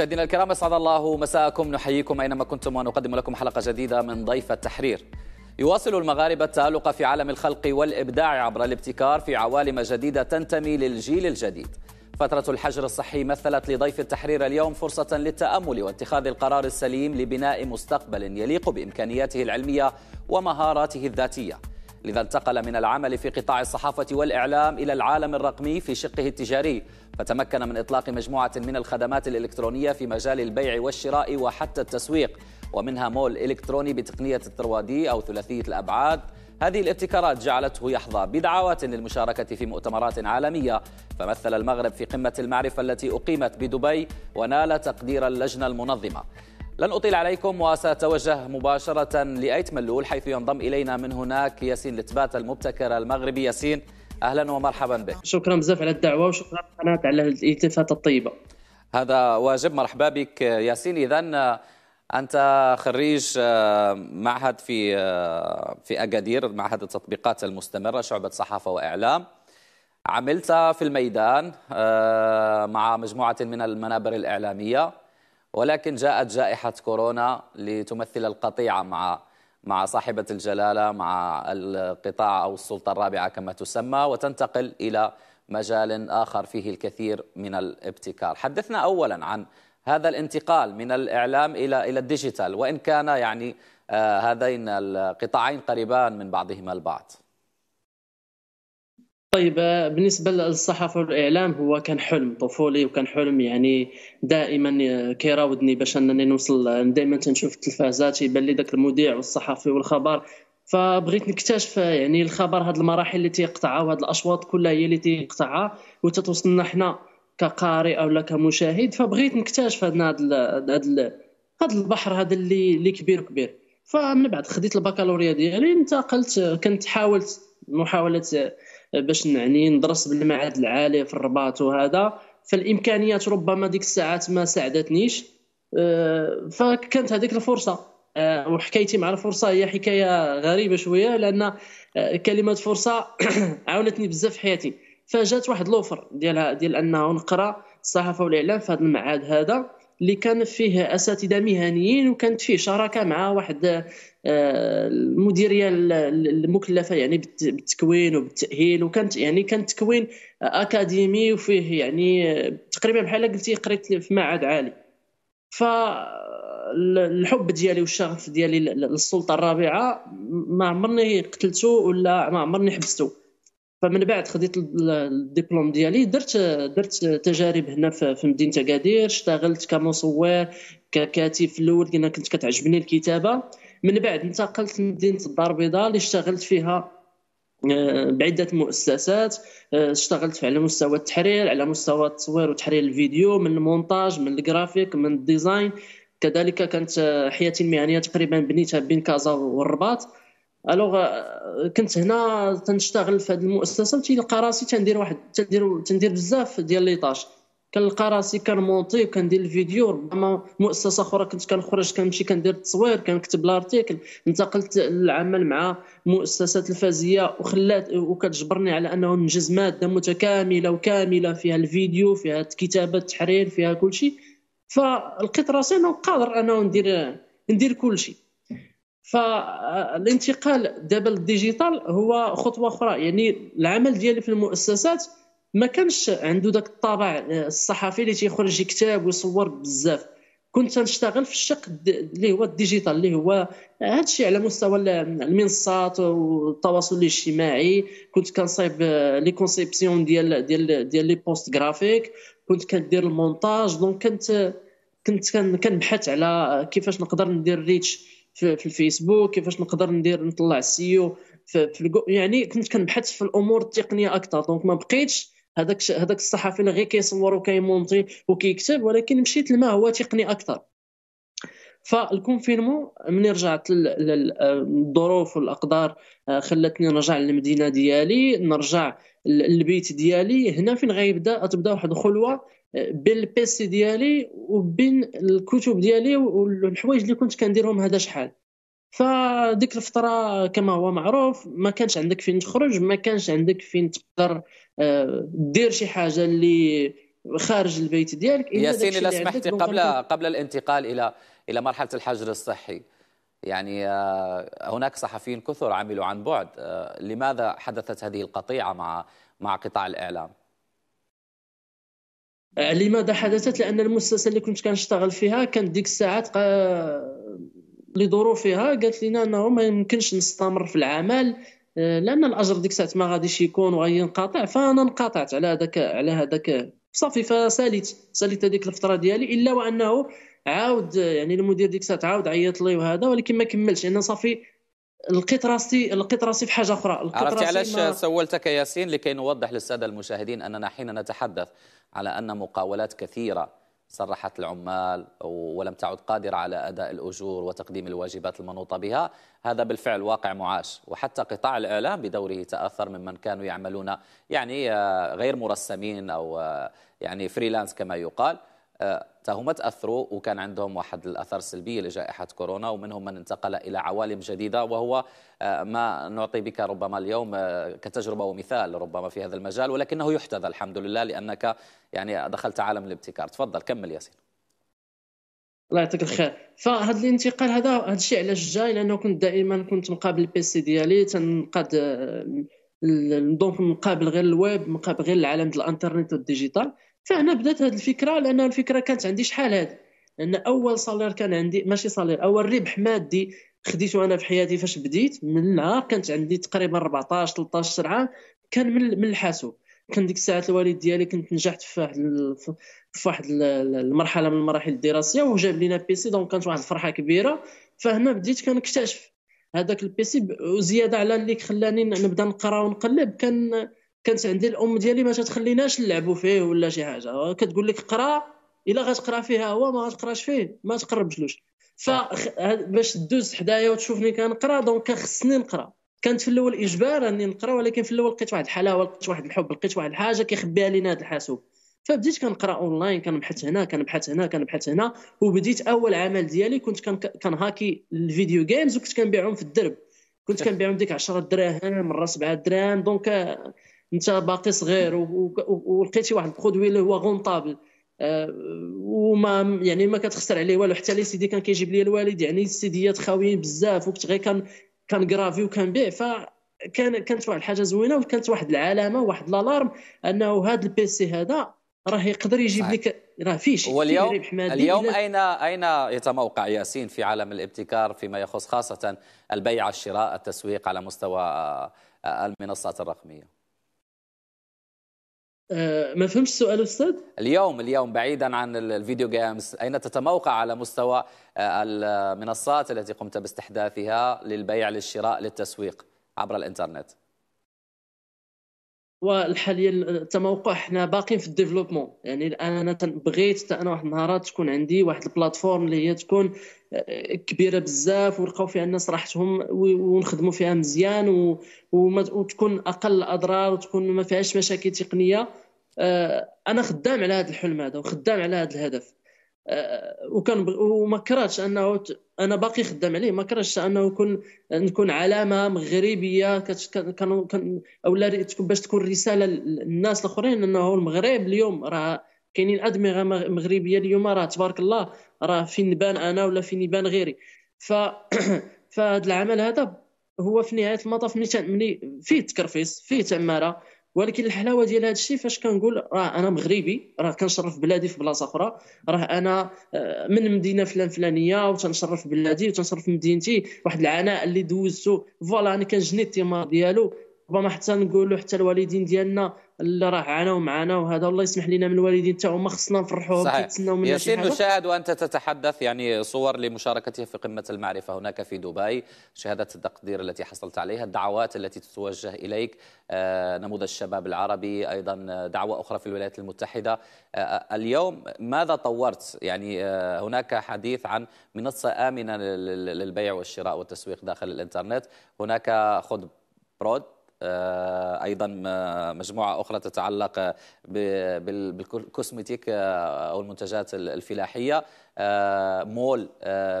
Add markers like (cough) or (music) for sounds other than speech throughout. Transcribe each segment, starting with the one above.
مشاهدينا الكرام اسعد الله مساءكم نحييكم اينما كنتم ونقدم لكم حلقه جديده من ضيف التحرير. يواصل المغاربه التالق في عالم الخلق والابداع عبر الابتكار في عوالم جديده تنتمي للجيل الجديد. فترة الحجر الصحي مثلت لضيف التحرير اليوم فرصة للتأمل واتخاذ القرار السليم لبناء مستقبل يليق بإمكانياته العلمية ومهاراته الذاتية. لذا انتقل من العمل في قطاع الصحافة والإعلام إلى العالم الرقمي في شقه التجاري فتمكن من إطلاق مجموعة من الخدمات الإلكترونية في مجال البيع والشراء وحتى التسويق ومنها مول إلكتروني بتقنية التروادي أو ثلاثية الأبعاد هذه الابتكارات جعلته يحظى بدعوات للمشاركة في مؤتمرات عالمية فمثل المغرب في قمة المعرفة التي أقيمت بدبي ونال تقدير اللجنة المنظمة لن أطيل عليكم وسأتوجه مباشرة لأيت ملول حيث ينضم إلينا من هناك ياسين لتبات المبتكر المغربي ياسين أهلا ومرحبا بك شكرا بزاف على الدعوة وشكرا القناة على الالتفات الطيبة هذا واجب مرحبا بك ياسين إذا أنت خريج آه، معهد في آه، في أكادير معهد التطبيقات المستمرة شعبة صحافة وإعلام عملت في الميدان آه، مع مجموعة من المنابر الإعلامية ولكن جاءت جائحة كورونا لتمثل القطيعة مع مع صاحبة الجلالة مع القطاع أو السلطة الرابعة كما تسمى وتنتقل إلى مجال آخر فيه الكثير من الابتكار حدثنا أولا عن هذا الانتقال من الإعلام إلى إلى الديجيتال وإن كان يعني آه، هذين القطاعين قريبان من بعضهما البعض طيب آه، بالنسبة للصحافة والإعلام هو كان حلم طفولي وكان حلم يعني دائما آه، كيراودني باش أنني نوصل آه، دائما تنشوف التلفازات يبان لي ذاك المذيع والصحفي والخبر فبغيت نكتشف يعني الخبر هاد المراحل اللي تيقطعها وهاد الأشواط كلها هي اللي تيقطعها وتتوصلنا حنا كقارئ ولا كمشاهد فبغيت نكتشف هاد هاد هاد البحر هذا اللي اللي كبير كبير فمن بعد خديت البكالوريا ديالي انتقلت كنت حاولت محاولة باش نعني ندرس بالمعهد العالي في الرباط وهذا فالامكانيات ربما ديك الساعات ما ساعدتنيش أه، فكانت هذيك الفرصه أه، وحكايتي مع الفرصه هي حكايه غريبه شويه لان أه، كلمه فرصه (clears throat) عاونتني بزاف في حياتي فجات واحد لوفر ديال ديال انه نقرا الصحافه والاعلام في هذا المعهد هذا اللي كان فيه اساتذه مهنيين وكانت فيه شراكه مع واحد آه، المديريه المكلفه يعني بالتكوين وبالتاهيل وكانت يعني كان تكوين اكاديمي وفيه يعني تقريبا بحال قلتي قريت في معهد عالي ف الحب ديالي والشغف ديالي للسلطه الرابعه ما عمرني قتلته ولا ما عمرني حبسته فمن بعد خديت الدبلوم ديالي درت درت تجارب هنا في مدينه اكادير اشتغلت كمصور ككاتب في الاول لان كنت كتعجبني الكتابه من بعد انتقلت لمدينه الدار البيضاء اللي اشتغلت فيها آه، بعده مؤسسات آه، اشتغلت على مستوى التحرير على مستوى التصوير وتحرير الفيديو من المونتاج من الجرافيك من الديزاين كذلك كانت حياتي المهنيه تقريبا بنيتها بين كازا والرباط الوغ كنت هنا تنشتغل في هذه المؤسسه وتلقى راسي تندير واحد تندير تندير بزاف ديال لي طاش كنلقى راسي كنمونطي وكندير الفيديو ربما مؤسسه اخرى كنت كنخرج كنمشي كندير التصوير كنكتب لارتيكل انتقلت للعمل مع مؤسسه الفازيه وخلات وكتجبرني على انه ننجز ماده متكامله وكامله فيها الفيديو فيها الكتابه التحرير فيها كل شيء فلقيت راسي انه قادر انه ندير ندير كل شيء فالانتقال دابا للديجيتال هو خطوه اخرى يعني العمل ديالي في المؤسسات ما كانش عنده ذاك الطابع الصحفي اللي تيخرج كتاب ويصور بزاف كنت تنشتغل في الشق اللي هو الديجيتال اللي هو هادشي على مستوى المنصات والتواصل الاجتماعي كنت كنصايب لي كونسيبسيون ديال ديال ديال لي بوست غرافيك كنت كندير المونتاج دونك كنت كنت كنبحث على كيفاش نقدر ندير ريتش في الفيسبوك كيفاش نقدر ندير نطلع السيو في الجو يعني كنت كنبحث في الامور التقنيه اكثر دونك ما بقيتش هذاك هذاك الصحفي اللي غير كيصور وكيمونتي وكيكتب ولكن مشيت لما هو تقني اكثر فالكونفينمون ملي رجعت للظروف والاقدار آه، خلتني نرجع للمدينه ديالي نرجع للبيت ديالي هنا فين غيبدا تبدا واحد الخلوه بين البيسي ديالي وبين الكتب ديالي والحوايج اللي كنت كنديرهم هذا شحال فديك الفتره كما هو معروف ما كانش عندك فين تخرج ما كانش عندك فين تقدر آه، دير شي حاجه اللي خارج البيت ديالك ياسين الا سمحتي قبل قبل الانتقال الى الى مرحله الحجر الصحي يعني آه، هناك صحفيين كثر عملوا عن بعد آه، لماذا حدثت هذه القطيعه مع مع قطاع الاعلام آه، لماذا حدثت لان المؤسسه اللي كنت كنشتغل فيها كانت ديك الساعات لظروفها قالت لنا انه ما يمكنش نستمر في العمل آه، لان الاجر ديك الساعات ما غاديش يكون وغينقطع فانا انقطعت على هذاك على هذاك صافي فساليت ساليت هذيك الفتره ديالي الا وانه عاود يعني المدير ديك الساعات عاود عيط لي وهذا ولكن ما كملش لان صافي لقيت راسي لقيت راسي في حاجه اخرى عرفتي علاش ما... سولتك ياسين لكي نوضح للساده المشاهدين اننا حين نتحدث على ان مقاولات كثيره صرحت العمال ولم تعد قادرة على أداء الأجور وتقديم الواجبات المنوطة بها هذا بالفعل واقع معاش وحتى قطاع الإعلام بدوره تأثر ممن كانوا يعملون يعني آه، غير مرسمين أو آه، يعني فريلانس كما يقال آه، هما تاثروا وكان عندهم واحد الاثار السلبيه لجائحه كورونا ومنهم من انتقل الى عوالم جديده وهو آه، ما نعطي بك ربما اليوم آه، كتجربه ومثال ربما في هذا المجال ولكنه يحتذى الحمد لله لانك يعني دخلت عالم الابتكار تفضل كمل ياسين الله يعطيك الخير فهاد الانتقال هذا هذا الشيء علاش جاي لانه كنت دائما كنت مقابل البيسي ديالي تنقاد دونك آه، مقابل غير الويب مقابل غير العالم ديال الانترنت والديجيتال فهنا بدات هذه الفكره لان الفكره كانت عندي شحال هذه لان اول صالير كان عندي ماشي صالير اول ربح مادي خديته انا في حياتي فاش بديت من النهار كانت عندي تقريبا 14 13 عام كان من من الحاسوب كان ديك الساعات الوالد ديالي كنت نجحت في واحد في واحد المرحله من المراحل الدراسيه وجاب لينا بيسي دونك كانت واحد الفرحه كبيره فهنا بديت كنكتشف هذاك البيسي وزياده على اللي خلاني نبدا نقرا ونقلب كان كانت عندي الام ديالي ما تتخليناش نلعبوا فيه ولا شي حاجه كتقول لك اقرا الا غتقرا فيها هو ما غتقراش فيه ما تقربشلوش فباش دوز حدايا وتشوفني كنقرا دونك خصني نقرا كانت في الاول اجبار اني نقرا ولكن في الاول لقيت واحد الحلاوه لقيت واحد الحب لقيت واحد الحاجه كيخبيها لينا هذا الحاسوب فبديت كنقرا اونلاين كنبحث هنا كنبحث هنا كنبحث هنا وبديت اول عمل ديالي كنت كنهاكي الفيديو جيمز وكنت كنبيعهم في الدرب كنت كنبيعهم ديك 10 دراهم مره 7 دراهم دونك انت باقي صغير ولقيتي واحد البرودوي اللي هو غونطابل آه، وما يعني ما كتخسر عليه والو حتى لي سيدي كان كيجيب لي الوالد يعني السيديات خاويين بزاف وكنت غير كان كان وكان بيع ف كان كانت واحد الحاجه زوينه وكانت واحد العلامه واحد لالارم انه هذا البيسي هذا راه يقدر يجيب لك راه فيش واليوم اليوم اين اين يتموقع ياسين في عالم الابتكار فيما يخص خاصه البيع الشراء التسويق على مستوى آه، المنصات الرقميه آه، ما فهمش السؤال استاذ اليوم اليوم بعيدا عن الفيديو جيمز اين تتموقع على مستوى آه، المنصات التي قمت باستحداثها للبيع للشراء للتسويق عبر الانترنت وحاليا التموقع حنا باقيين في الديفلوبمون يعني الان انا بغيت انا واحد النهارات تكون عندي واحد البلاتفورم اللي هي تكون آه، كبيره بزاف ولقاو فيها الناس راحتهم ونخدموا فيها مزيان وتكون اقل الاضرار وتكون ما فيهاش مشاكل تقنيه آه، انا خدام على هذا الحلم هذا وخدام على هذا الهدف آه، وكان وما كرهتش انه انا باقي خدام عليه ما كرهتش انه يكون نكون علامه مغربيه كان كان تكون باش تكون رساله للناس الاخرين انه المغرب اليوم راه كاينين ادمغه مغربيه اليوم راه تبارك الله راه فين نبان انا ولا فين يبان غيري ف (clears throat) فهاد العمل هذا هو في نهايه المطاف ملي فيه تكرفيس فيه تعماره ولكن الحلاوه ديال هذا الشيء فاش كنقول راه انا مغربي راه كنشرف بلادي في بلاصه اخرى راه انا آه، من مدينه فلان فلانيه وتنشرف بلادي وتنشرف مدينتي واحد العناء اللي دوزته فوالا انا كنجني الثمار ديالو ربما حتى نقولوا حتى الوالدين ديالنا اللي راه عانوا معنا وهذا الله يسمح لنا من الوالدين حتى هما خصنا نفرحوهم كيتسناو منا شي حاجه نشاهد وانت تتحدث يعني صور لمشاركته في قمه المعرفه هناك في دبي شهاده التقدير التي حصلت عليها الدعوات التي تتوجه اليك آه، نموذج الشباب العربي ايضا دعوه اخرى في الولايات المتحده آه، آه، اليوم ماذا طورت يعني هناك حديث عن منصه امنه للبيع والشراء والتسويق داخل الانترنت هناك خذ برود آه، ايضا مجموعه اخرى تتعلق بالكوسمتيك آه، او المنتجات الفلاحيه آه، مول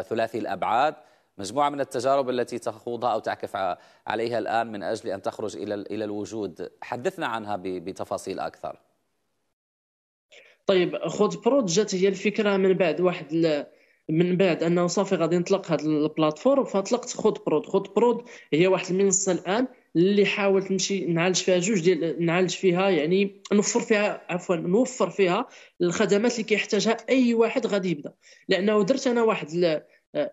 ثلاثي الابعاد مجموعه من التجارب التي تخوضها او تعكف عليها الان من اجل ان تخرج الى الى الوجود حدثنا عنها بتفاصيل اكثر طيب خود برود جات هي الفكره من بعد واحد من بعد انه صافي غادي نطلق هذه البلاتفورم فطلقت خود برود خود برود هي واحد المنصه الان اللي حاولت نمشي نعالج فيها جوج ديال نعالج فيها يعني نوفر فيها عفوا نوفر فيها الخدمات اللي كيحتاجها اي واحد غادي يبدا لانه درت انا واحد ل...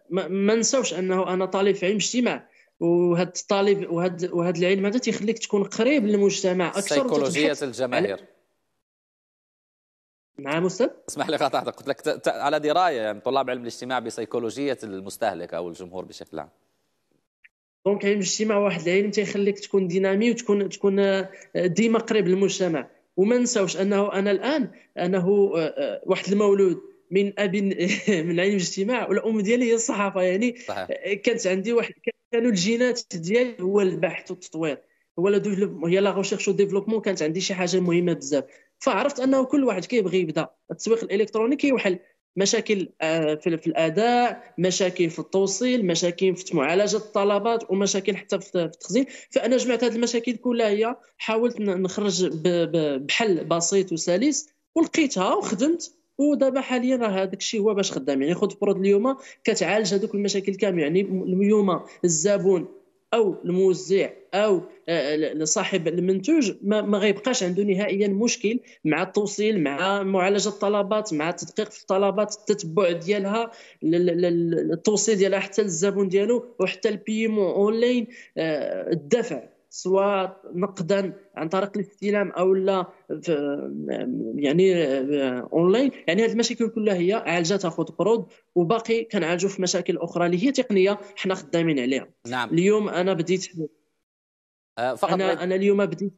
ما, ما نساوش انه انا طالب في علم اجتماع وهاد الطالب وهاد وهاد العلم هذا تيخليك تكون قريب للمجتمع اكثر سيكولوجيه الجماهير نعم استاذ اسمح لي قطعتك قلت لك على درايه يعني طلاب علم الاجتماع بسيكولوجيه المستهلك او الجمهور بشكل عام دونك علم الاجتماع واحد العلم تيخليك تكون دينامي وتكون تكون آه، ديما قريب للمجتمع وما نساوش انه انا الان انه آه، آه، واحد المولود من اب (laughs) من علم الاجتماع والام ديالي هي الصحافه يعني صحيح. كانت عندي واحد كانوا الجينات ديالي هو البحث والتطوير هو هي لا ريشيرش وديفلوبمون كانت عندي شي حاجه مهمه بزاف فعرفت انه كل واحد كيبغي يبدا التسويق الالكتروني كيوحل مشاكل آه، في الاداء مشاكل في التوصيل مشاكل في معالجه الطلبات ومشاكل حتى في التخزين فانا جمعت هذه المشاكل كلها هي حاولت نخرج بحل بسيط وسلس ولقيتها وخدمت ودابا حاليا راه هذاك الشيء هو باش خدام يعني خذ برود اليوم كتعالج هذوك المشاكل كامل يعني اليوم الزبون او الموزع او آه، آه، صاحب المنتوج ما غيبقاش عنده نهائيا مشكل مع التوصيل مع معالجه الطلبات مع التدقيق في الطلبات التتبع ديالها التوصيل ديالها حتى للزبون ديالو وحتى البيمون اونلاين آه، الدفع سواء نقدا عن طريق الاستلام او لا يعني اونلاين يعني هذه المشاكل كلها هي عالجتها خود برود وباقي كنعالجوا في مشاكل اخرى اللي هي تقنيه حنا خدامين عليها نعم اليوم انا بديت آه، فقط انا انا اليوم بديت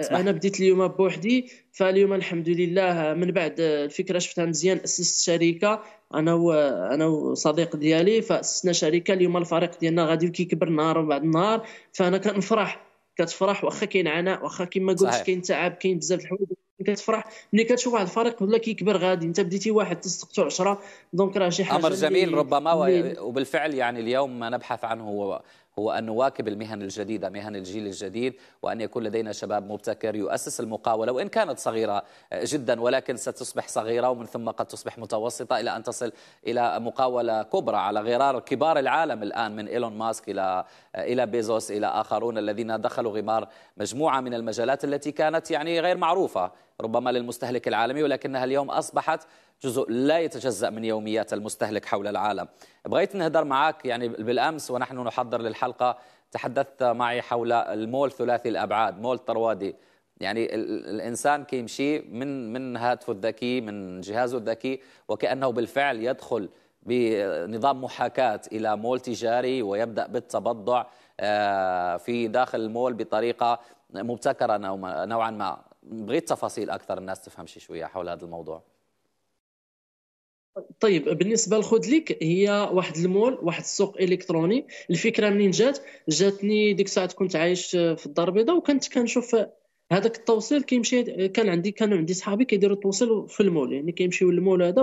صحيح. انا بديت اليوم بوحدي فاليوم الحمد لله من بعد الفكره شفتها مزيان اسست شركه انا و انا وصديق ديالي فاسسنا شركه اليوم الفريق ديالنا غادي كيكبر نهار بعد نهار فانا كنفرح كتفرح واخا كاين عناء واخا كما قلت كاين تعب كاين بزاف الحوايج كتفرح ملي كتشوف واحد الفريق ولا كيكبر غادي انت بديتي واحد تسقطو 10 دونك راه شي حاجه امر جميل ربما وبالفعل يعني اليوم ما نبحث عنه هو هو أن نواكب المهن الجديدة مهن الجيل الجديد وأن يكون لدينا شباب مبتكر يؤسس المقاولة وإن كانت صغيرة آه، جدا ولكن ستصبح صغيرة ومن ثم قد تصبح متوسطة إلى أن تصل إلى مقاولة كبرى على غرار كبار العالم الآن من إيلون ماسك إلى آه، إلى بيزوس إلى آخرون الذين دخلوا غمار مجموعة من المجالات التي كانت يعني غير معروفة ربما للمستهلك العالمي ولكنها اليوم أصبحت جزء لا يتجزأ من يوميات المستهلك حول العالم بغيت نهدر معك يعني بالأمس ونحن نحضر للحلقة تحدثت معي حول المول ثلاثي الأبعاد مول طروادي يعني الانسان كيمشي من من هاتفه الذكي من جهازه الذكي وكانه بالفعل يدخل بنظام محاكاة إلى مول تجاري ويبدأ بالتبضع آه، في داخل المول بطريقة مبتكرة نوعا ما بغيت تفاصيل أكثر الناس تفهم شي شوية حول هذا الموضوع طيب بالنسبه لخودليك هي واحد المول واحد السوق الكتروني الفكره منين جات جاتني ديك الساعه كنت عايش في الدار البيضاء وكنت كنشوف هذاك التوصيل كيمشي كان عندي كانوا عندي صحابي كيديروا التوصيل في المول يعني كيمشيو للمول هذا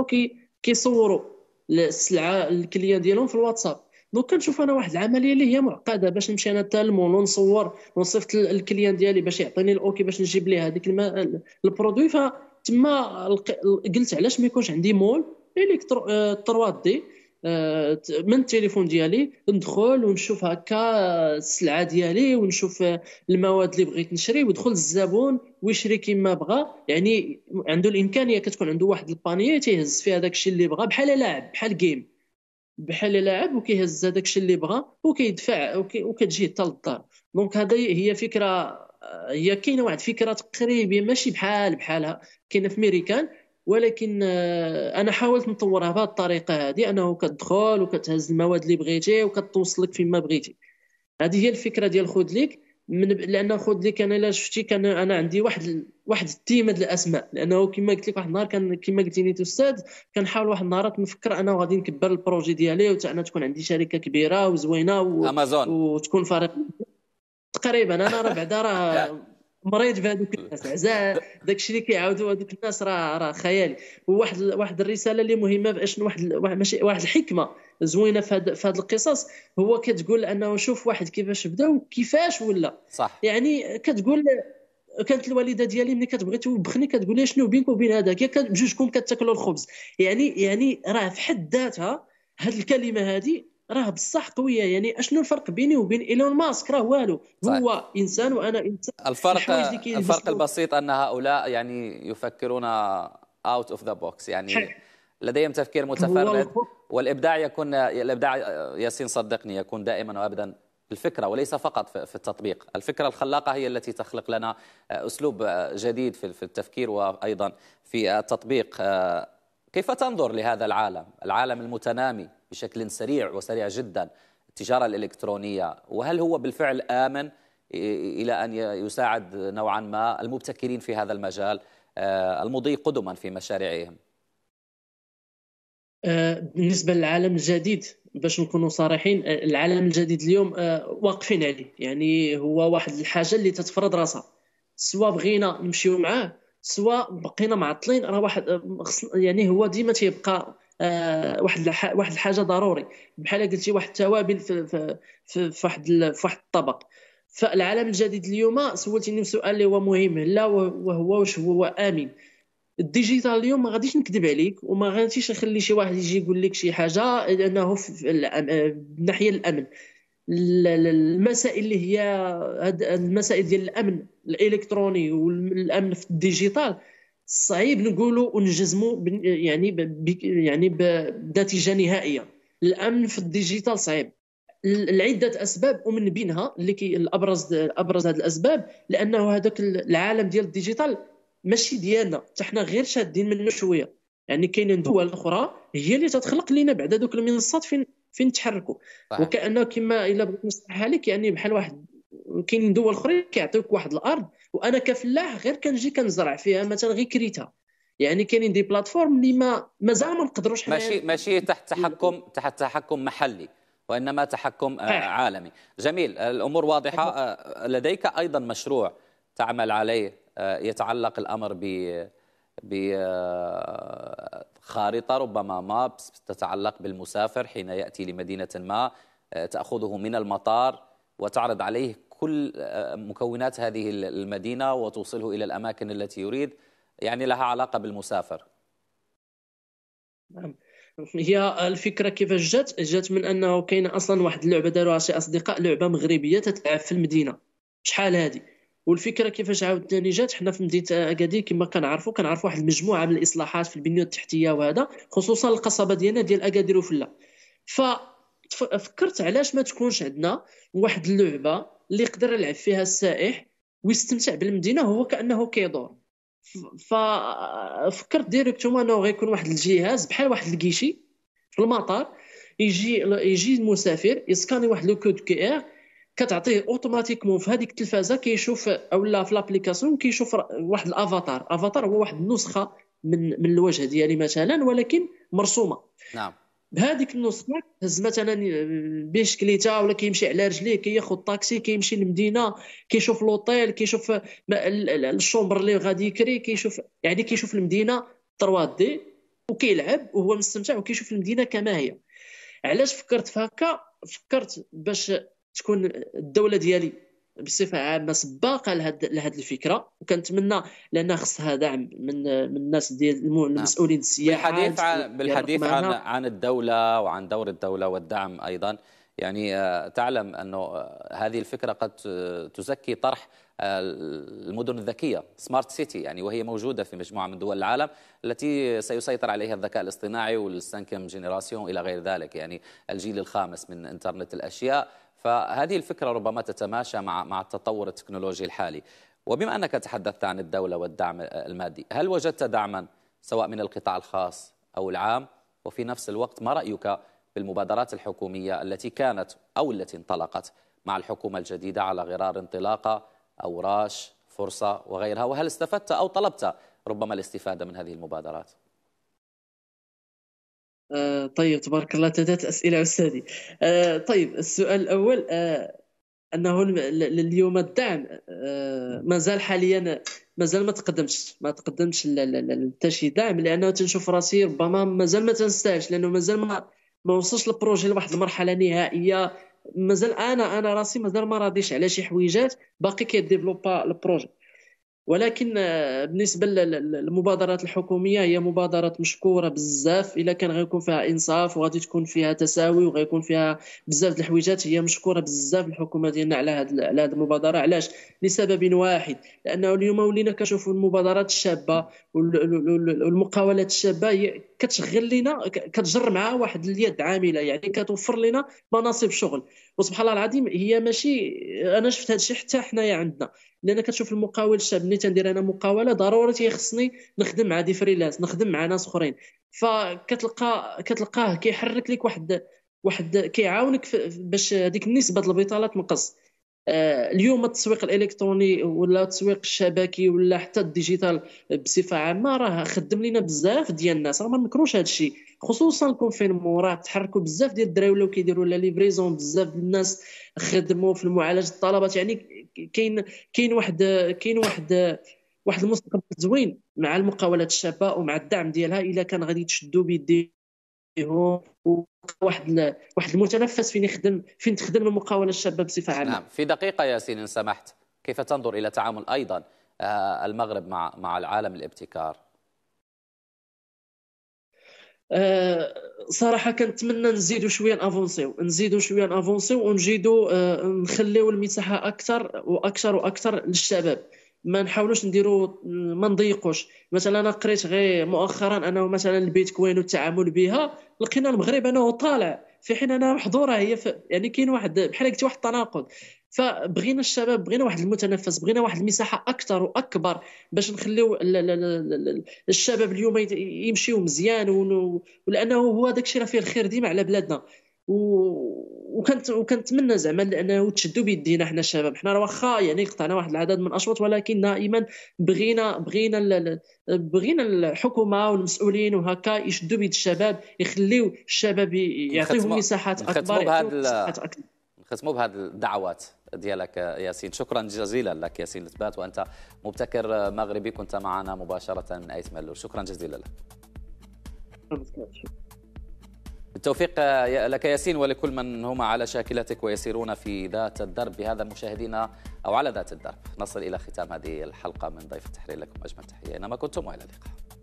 وكيصوروا السلعه الكليان ديالهم في الواتساب دونك كنشوف انا واحد العمليه اللي هي معقده باش نمشي انا حتى المول ونصور ونصيفط الكليان ديالي باش يعطيني الاوكي باش نجيب ليه هذيك البرودوي فتما قلت علاش ما يكونش عندي مول الكترو 3 آه، دي آه، من التليفون ديالي ندخل ونشوف هكا السلعه ديالي ونشوف آه، المواد اللي بغيت نشري ويدخل الزبون ويشري كما بغى يعني عنده الامكانيه كتكون عنده واحد البانيه تيهز فيها داك الشيء اللي بغى بحال لاعب بحال جيم بحال لاعب وكيهز هذاك الشيء اللي بغى وكيدفع وكتجي حتى للدار دونك هذا هي فكره هي كاينه واحد فكره تقريبا ماشي بحال بحالها كاينه في ميريكان ولكن آه، انا حاولت نطورها بهذه الطريقه هذه انه كتدخل وكتهز المواد اللي بغيتي وكتوصلك فين ما بغيتي هذه هي الفكره ديال خودليك من لان خودليك انا الا شفتي كان انا عندي واحد واحد التيمه ديال الاسماء لانه كما قلت لك واحد النهار كان كما قلتي نيت استاذ كنحاول واحد النهار نفكر انا غادي نكبر البروجي ديالي وتا انا تكون عندي شركه كبيره وزوينه و... امازون وتكون فريق تقريبا انا راه بعدا راه (laughs) مريض بهذوك الناس (laughs) عزاء داك الشيء اللي كيعاودوا هذوك الناس راه راه خيالي وواحد واحد الرساله اللي مهمه باش واحد ماشي واحد الحكمه زوينه في هاد في هاد القصص هو كتقول انه شوف واحد كيفاش بدا وكيفاش ولا صح يعني كتقول كانت الوالده ديالي ملي كتبغي توبخني كتقول لي شنو بينك وبين هذاك يا بجوجكم كتاكلوا الخبز يعني يعني راه في حد ذاتها هاد الكلمه هذه راه بصح قويه يعني اشنو الفرق بيني وبين ايلون ماسك راه والو هو انسان وانا انسان الفرق الفرق البسيط ان هؤلاء يعني يفكرون اوت اوف ذا بوكس يعني لديهم تفكير متفرد والابداع يكون الابداع ياسين صدقني يكون دائما وابدا الفكره وليس فقط في التطبيق الفكره الخلاقه هي التي تخلق لنا اسلوب جديد في التفكير وايضا في التطبيق كيف تنظر لهذا العالم العالم المتنامي بشكل سريع وسريع جدا التجارة الإلكترونية وهل هو بالفعل آمن إلى أن يساعد نوعا ما المبتكرين في هذا المجال آه، المضي قدما في مشاريعهم آه، بالنسبة للعالم الجديد باش نكونوا صريحين آه، العالم الجديد اليوم واقفين عليه يعني هو واحد الحاجة اللي تتفرض راسها سواء بغينا نمشيو معاه سواء بقينا معطلين راه واحد يعني هو ديما تيبقى آه، واحد واحد الحاجه ضروري بحال قلتي واحد التوابل في في في, واحد في واحد الطبق فالعالم الجديد اليوم سولتيني سؤال اللي هو مهم لا وهو واش هو امن الديجيتال اليوم ما غاديش نكذب عليك وما غاديش نخلي شي واحد يجي يقول لك شي حاجه لانه في الناحيه آه، الامن المسائل اللي هي المسائل ديال الامن الالكتروني والامن في الديجيتال صعيب نقولوا ونجزموا يعني يعني بنتيجه نهائيه الامن في الديجيتال صعيب لعده اسباب ومن بينها اللي كي الابرز ابرز هذه الاسباب لانه هذاك العالم ديال الديجيتال ماشي ديالنا حتى حنا غير شادين منه شويه يعني كاينين دول اخرى هي اللي تتخلق لنا بعد هذوك المنصات فين فين تحركوا وكانه كما الا بغيت نصحها لك يعني بحال واحد كاينين دول اخرين كيعطيوك واحد الارض وانا كفلاح غير كنجي كنزرع فيها مثلا غير كريتها يعني كاينين دي بلاتفورم اللي ما مازال ما نقدروش ماشي ماشي تحت تحكم تحت تحكم محلي وانما تحكم آه، عالمي جميل الامور واضحه آه، لديك ايضا مشروع تعمل عليه آه، يتعلق الامر ب بخارطة ربما مابس تتعلق بالمسافر حين يأتي لمدينة ما آه، تأخذه من المطار وتعرض عليه كل آه، مكونات هذه المدينة وتوصله إلى الأماكن التي يريد يعني لها علاقة بالمسافر نعم هي الفكره كيفاش جات جات من انه كاين اصلا واحد اللعبه داروها شي اصدقاء لعبه مغربيه تتلعب في المدينه شحال هذه والفكره كيفاش عاوتاني جات حنا في مدينه اكادير كما كنعرفوا كنعرفوا واحد المجموعه من الاصلاحات في البنيه التحتيه وهذا خصوصا القصبه ديالنا ديال اكادير وفله ففكرت فكرت علاش ما تكونش عندنا واحد اللعبه اللي يقدر يلعب فيها السائح ويستمتع بالمدينه هو كانه كيدور ففكرت ديريكتوم انه غيكون واحد الجهاز بحال واحد الكيشي في المطار يجي يجي المسافر يسكاني واحد لو كود كي ار كتعطيه اوتوماتيكمون في هذيك التلفازه كيشوف او لا في لابليكاسيون كيشوف واحد الافاتار افاتار هو واحد النسخه من من الوجه ديالي مثلا ولكن مرسومه نعم بهذيك النسخه هز مثلا آه، بشكليته ولا كيمشي على رجليه كياخذ طاكسي كيمشي للمدينه كيشوف لوطيل كيشوف آه، الشومبر اللي غادي يكري كيشوف يعني كيشوف المدينه 3 دي وكيلعب وهو مستمتع وكيشوف المدينه كما هي علاش فكرت في هكا فكرت باش تكون الدوله ديالي بصفه عامه سباقه لهذه الفكره وكنتمنى لان خصها دعم من من الناس ديال نعم. المسؤولين السياحه بالحديث عن بالحديث عن عن الدوله وعن دور الدوله والدعم ايضا يعني آه، تعلم انه آه، هذه الفكره قد تزكي طرح آه، المدن الذكيه سمارت سيتي يعني وهي موجوده في مجموعه من دول العالم التي سيسيطر عليها الذكاء الاصطناعي والسانكم جينيراسيون الى غير ذلك يعني الجيل الخامس من انترنت الاشياء فهذه الفكرة ربما تتماشى مع مع التطور التكنولوجي الحالي وبما أنك تحدثت عن الدولة والدعم المادي هل وجدت دعما سواء من القطاع الخاص أو العام وفي نفس الوقت ما رأيك بالمبادرات الحكومية التي كانت أو التي انطلقت مع الحكومة الجديدة على غرار انطلاقة أوراش فرصة وغيرها وهل استفدت أو طلبت ربما الاستفادة من هذه المبادرات؟ آه، طيب تبارك الله ثلاثة أسئلة أستاذي آه، طيب السؤال الأول آه، أنه اليوم الدعم مازال حاليا مازال ما تقدمش ما تقدمش حتى شي دعم لأنه تنشوف راسي ربما مازال ما تنستاهلش لأنه مازال ما ما وصلش البروجي لواحد المرحلة نهائية مازال أنا أنا راسي مازال ما راضيش على شي حويجات باقي كيديفلوبا البروجي ولكن آه، بالنسبه للمبادرات الحكوميه هي مبادرات مشكوره بزاف الا كان غيكون فيها انصاف وغادي تكون فيها تساوي وغيكون فيها بزاف د الحويجات هي مشكوره بزاف الحكومه ديالنا على هاد على هاد المبادره علاش لسبب واحد لانه اليوم ولينا كنشوفوا المبادرات الشابه والمقاولات الشابه هي كتشغل لنا كتجر معها واحد اليد عامله يعني كتوفر لنا مناصب شغل وسبحان الله العظيم هي ماشي انا شفت هذا الشيء حتى حنايا عندنا لان كتشوف المقاول الشاب ملي تندير انا مقاوله ضروري تيخصني نخدم مع دي فريلانس نخدم مع ناس اخرين فكتلقى كتلقاه كيحرك لك واحد واحد كيعاونك باش هذيك النسبه البطالات تنقص آه، اليوم التسويق الالكتروني ولا التسويق الشبكي ولا حتى الديجيتال بصفه عامه راه خدم لنا بزاف ديال الناس راه ما نكروش هذا الشيء خصوصا الكونفينمون راه تحركوا بزاف ديال الدراري ولاو كيديروا لا ليفريزون بزاف ديال الناس خدموا في معالجه الطلبات يعني كاين كاين واحد كاين واحد واحد المستقبل زوين مع المقاولات الشابه ومع الدعم ديالها الا كان غادي تشدوا بيدي يروح واحد واحد المتنفس فين يخدم فين تخدم المقاوله الشابه بصفه عامه نعم في دقيقه ياسين ان سمحت كيف تنظر الى تعامل ايضا آه، المغرب مع مع العالم الابتكار آه، صراحه كنتمنى نزيدوا شويه نافونسيو نزيدوا شويه نافونسيو ونجيدوا آه، نخليو المساحه اكثر واكثر واكثر للشباب ما نحاولوش نديرو ما نضيقوش مثلا انا قريت غير مؤخرا انه مثلا البيتكوين والتعامل بها لقينا المغرب انه طالع في حين انا محظوره هي ف... يعني كاين واحد بحال قلتي واحد التناقض فبغينا الشباب بغينا واحد المتنفس بغينا واحد المساحه اكثر واكبر باش نخليو الشباب اليوم يمشيو مزيان ولانه هو داكشي راه فيه الخير ديما على بلادنا وكنت وكنتمنى زعما لانه تشدوا بيدينا حنا الشباب حنا راه واخا يعني قطعنا واحد العدد من الاشواط ولكن دائما بغينا بغينا بغينا الحكومه والمسؤولين وهكا يشدوا بيد الشباب يخليو الشباب يعطيهم مساحات اكبر مساحات اكبر نختموا بهذه الدعوات ديالك ياسين شكرا جزيلا لك ياسين لتبات وانت مبتكر مغربي كنت معنا مباشره من ايت ملو شكرا جزيلا لك بالتوفيق آه، لك ياسين ولكل من هم على شاكلتك ويسيرون في ذات الدرب بهذا المشاهدين أو على ذات الدرب نصل إلى ختام هذه الحلقة من ضيف التحرير لكم أجمل تحية أينما كنتم وإلى اللقاء